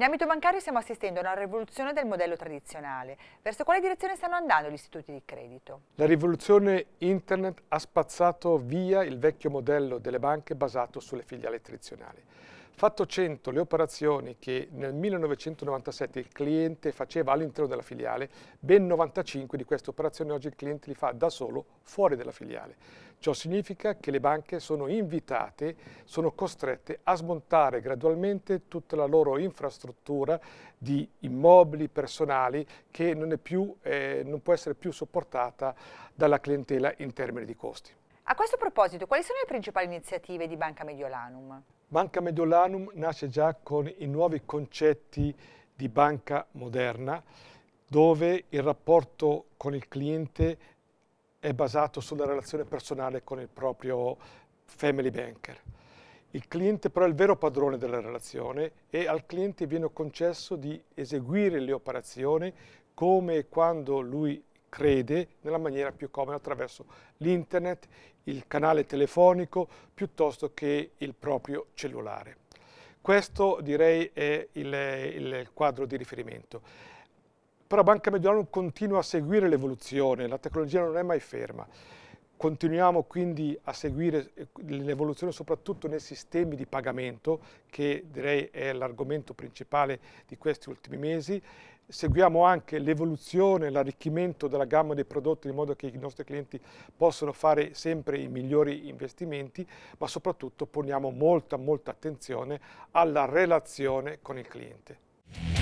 In ambito bancario stiamo assistendo a una rivoluzione del modello tradizionale. Verso quale direzione stanno andando gli istituti di credito? La rivoluzione internet ha spazzato via il vecchio modello delle banche basato sulle filiali tradizionali. Fatto 100 le operazioni che nel 1997 il cliente faceva all'interno della filiale, ben 95 di queste operazioni oggi il cliente li fa da solo fuori della filiale. Ciò significa che le banche sono invitate, sono costrette a smontare gradualmente tutta la loro infrastruttura di immobili personali che non, più, eh, non può essere più sopportata dalla clientela in termini di costi. A questo proposito, quali sono le principali iniziative di Banca Mediolanum? Banca Mediolanum nasce già con i nuovi concetti di banca moderna dove il rapporto con il cliente è basato sulla relazione personale con il proprio family banker. Il cliente però è il vero padrone della relazione e al cliente viene concesso di eseguire le operazioni come e quando lui crede nella maniera più comoda attraverso l'internet, il canale telefonico piuttosto che il proprio cellulare. Questo direi è il, il quadro di riferimento. Però Banca Mediolanum continua a seguire l'evoluzione, la tecnologia non è mai ferma. Continuiamo quindi a seguire eh, l'evoluzione soprattutto nei sistemi di pagamento, che direi è l'argomento principale di questi ultimi mesi. Seguiamo anche l'evoluzione, l'arricchimento della gamma dei prodotti in modo che i nostri clienti possano fare sempre i migliori investimenti, ma soprattutto poniamo molta, molta attenzione alla relazione con il cliente.